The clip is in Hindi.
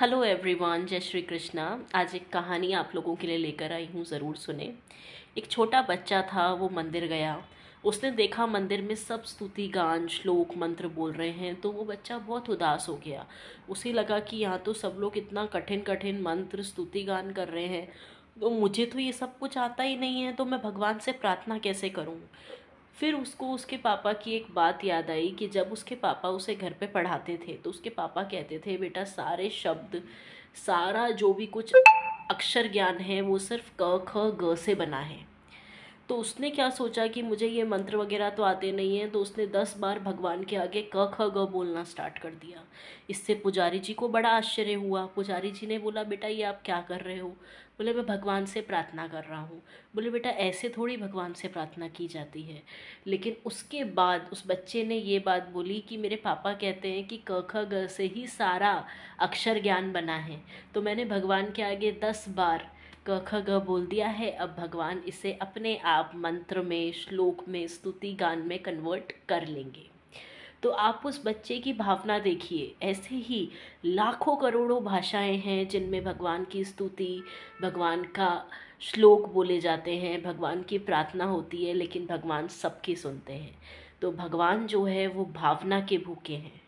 हेलो एवरीवन जय श्री कृष्णा आज एक कहानी आप लोगों के लिए लेकर आई हूँ ज़रूर सुने एक छोटा बच्चा था वो मंदिर गया उसने देखा मंदिर में सब स्तुति गान श्लोक मंत्र बोल रहे हैं तो वो बच्चा बहुत उदास हो गया उसे लगा कि यहाँ तो सब लोग इतना कठिन कठिन मंत्र स्तुति गान कर रहे हैं तो मुझे तो ये सब कुछ आता ही नहीं है तो मैं भगवान से प्रार्थना कैसे करूँ फिर उसको उसके पापा की एक बात याद आई कि जब उसके पापा उसे घर पे पढ़ाते थे तो उसके पापा कहते थे बेटा सारे शब्द सारा जो भी कुछ अक्षर ज्ञान है वो सिर्फ क ख ग से बना है तो उसने क्या सोचा कि मुझे ये मंत्र वगैरह तो आते नहीं हैं तो उसने दस बार भगवान के आगे क ख ग बोलना स्टार्ट कर दिया इससे पुजारी जी को बड़ा आश्चर्य हुआ पुजारी जी ने बोला बेटा ये आप क्या कर रहे हो बोले मैं भगवान से प्रार्थना कर रहा हूँ बोले बेटा ऐसे थोड़ी भगवान से प्रार्थना की जाती है लेकिन उसके बाद उस बच्चे ने ये बात बोली कि मेरे पापा कहते हैं कि क ख ग से ही सारा अक्षर ज्ञान बना है तो मैंने भगवान के आगे दस बार क ख ग बोल दिया है अब भगवान इसे अपने आप मंत्र में श्लोक में स्तुति गान में कन्वर्ट कर लेंगे तो आप उस बच्चे की भावना देखिए ऐसे ही लाखों करोड़ों भाषाएं हैं जिनमें भगवान की स्तुति भगवान का श्लोक बोले जाते हैं भगवान की प्रार्थना होती है लेकिन भगवान सबकी सुनते हैं तो भगवान जो है वो भावना के भूखे हैं